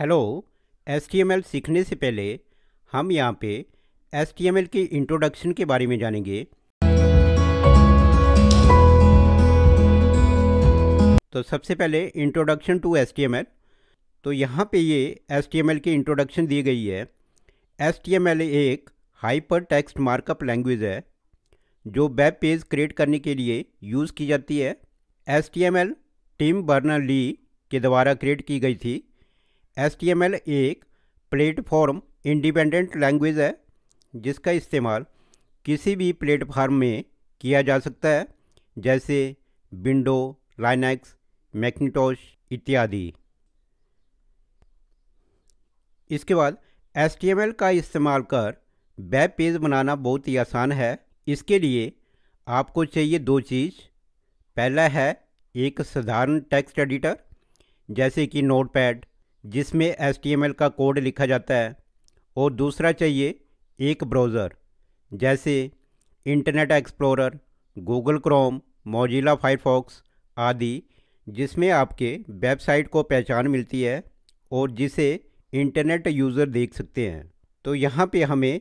hello S सीखने से पहले हम यहाँ पे एस के इंट्रोडक्शन के बारे में जानेंगे तो सबसे पहले इंट्रोडक्शन टू एस तो यहाँ पे ये एस की इंट्रोडक्शन दी गई है एस एक हाइपर टेक्स्ट मार्कअप लैंग्वेज है जो वेब पेज क्रिएट करने के लिए यूज़ की जाती है H T M L Tim Berners Lee के द्वारा क्रिएट की गई थी एस एक प्लेटफॉर्म इंडिपेंडेंट लैंग्वेज है जिसका इस्तेमाल किसी भी प्लेटफार्म में किया जा सकता है जैसे विंडो लाइनेक्स मैकनीटोश इत्यादि इसके बाद एस का इस्तेमाल कर वेब पेज बनाना बहुत ही आसान है इसके लिए आपको चाहिए दो चीज़ पहला है एक साधारण टेक्स्ट एडिटर जैसे कि नोटपैड जिसमें एस का कोड लिखा जाता है और दूसरा चाहिए एक ब्राउज़र जैसे Internet Explorer Google Chrome Mozilla Firefox आदि जिसमें आपके वेबसाइट को पहचान मिलती है और जिसे इंटरनेट यूज़र देख सकते हैं तो यहाँ पे हमें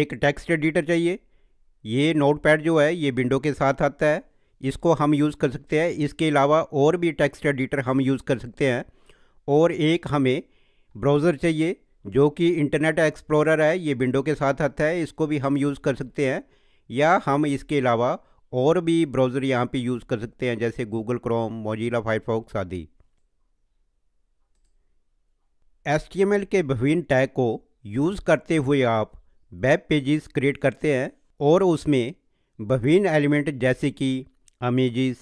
एक टेक्स्ट एडिटर चाहिए ये नोटपैड जो है ये विंडो के साथ आता है इसको हम यूज़ कर सकते हैं इसके अलावा और भी टेक्स्ट एडिटर हम यूज़ कर सकते हैं और एक हमें ब्राउज़र चाहिए जो कि इंटरनेट एक्सप्लोरर है ये विंडो के साथ आता है इसको भी हम यूज़ कर सकते हैं या हम इसके अलावा और भी ब्राउज़र यहाँ पे यूज़ कर सकते हैं जैसे गूगल क्रोम मोजिला फायरफॉक्स आदि एस के विभिन्न टैग को यूज़ करते हुए आप वेब पेजेस क्रिएट करते हैं और उसमें विभिन्न एलिमेंट जैसे कि images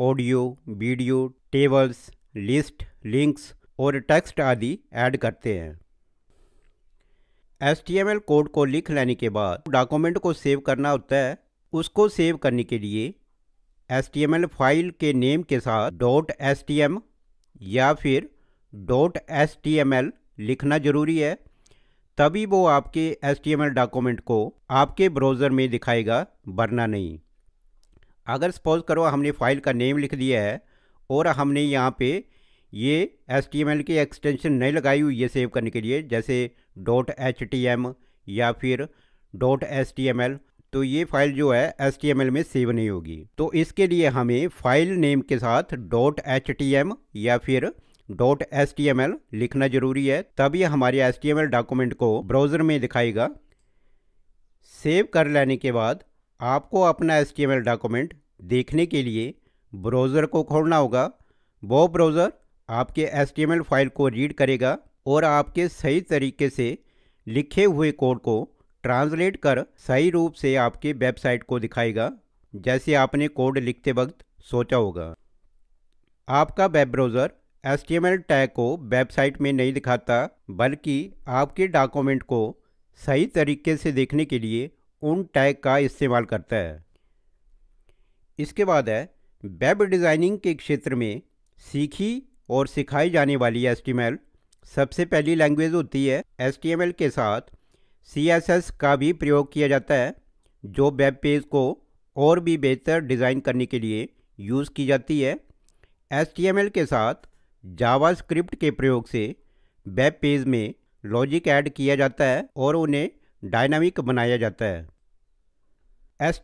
audio video tables list links और टेक्स्ट आदि ऐड करते हैं एस कोड को लिख लेने के बाद डॉक्यूमेंट को सेव करना होता है उसको सेव करने के लिए एस फाइल के नेम के साथ डॉट एस या फिर डॉट एस लिखना ज़रूरी है तभी वो आपके एस डॉक्यूमेंट को आपके ब्राउज़र में दिखाएगा वरना नहीं अगर सपोज करो हमने फ़ाइल का नेम लिख दिया है और हमने यहाँ पे ये एस की एक्सटेंशन नहीं लगाई हुई है सेव करने के लिए जैसे डॉट एच या फिर डॉट एस तो ये फाइल जो है एस में सेव नहीं होगी तो इसके लिए हमें फाइल नेम के साथ डॉट एच या फिर डॉट एस लिखना ज़रूरी है तभी हमारे एस डॉक्यूमेंट को ब्राउज़र में दिखाएगा सेव कर लेने के बाद आपको अपना एस डॉक्यूमेंट देखने के लिए ब्राउज़र को खोलना होगा वो ब्राउज़र आपके एस फाइल को रीड करेगा और आपके सही तरीके से लिखे हुए कोड को ट्रांसलेट कर सही रूप से आपके वेबसाइट को दिखाएगा जैसे आपने कोड लिखते वक्त सोचा होगा आपका वेब ब्राउज़र एस टैग को वेबसाइट में नहीं दिखाता बल्कि आपके डॉक्यूमेंट को सही तरीके से देखने के लिए उन टैग का इस्तेमाल करता है इसके बाद है वेब डिज़ाइनिंग के क्षेत्र में सीखी और सिखाई जाने वाली एस सबसे पहली लैंग्वेज होती है एस के साथ सी का भी प्रयोग किया जाता है जो वेब पेज को और भी बेहतर डिज़ाइन करने के लिए यूज़ की जाती है एस के साथ जावास्क्रिप्ट के प्रयोग से वेब पेज में लॉजिक ऐड किया जाता है और उन्हें डायनामिक बनाया जाता है एस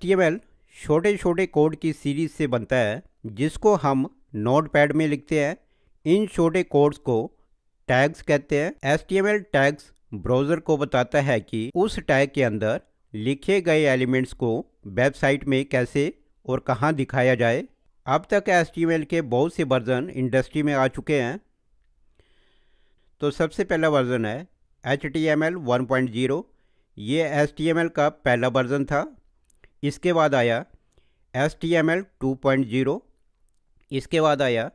छोटे छोटे कोड की सीरीज से बनता है जिसको हम नोट पैड में लिखते हैं इन छोटे कोड्स को टैग्स कहते हैं एस टैग्स ब्राउज़र को बताता है कि उस टैग के अंदर लिखे गए एलिमेंट्स को वेबसाइट में कैसे और कहाँ दिखाया जाए अब तक एस के बहुत से वर्ज़न इंडस्ट्री में आ चुके हैं तो सबसे पहला वर्ज़न है H T M L one point zero ये एस का पहला वर्ज़न था इसके बाद आया H T M L two point zero इसके बाद आया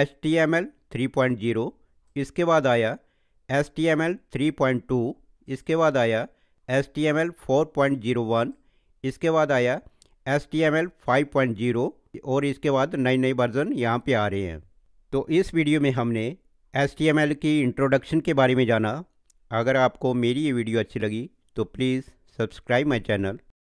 H T M L three point zero इसके बाद आया H T M L three point two इसके बाद आया H T M L four point zero one इसके बाद आया H T M L five point zero और इसके बाद नए नए वर्जन यहाँ पे आ रहे हैं तो इस वीडियो में हमने एस टी एम एल की इंट्रोडक्शन के बारे में जाना अगर आपको मेरी ये वीडियो अच्छी लगी तो प्लीज़ सब्सक्राइब माई चैनल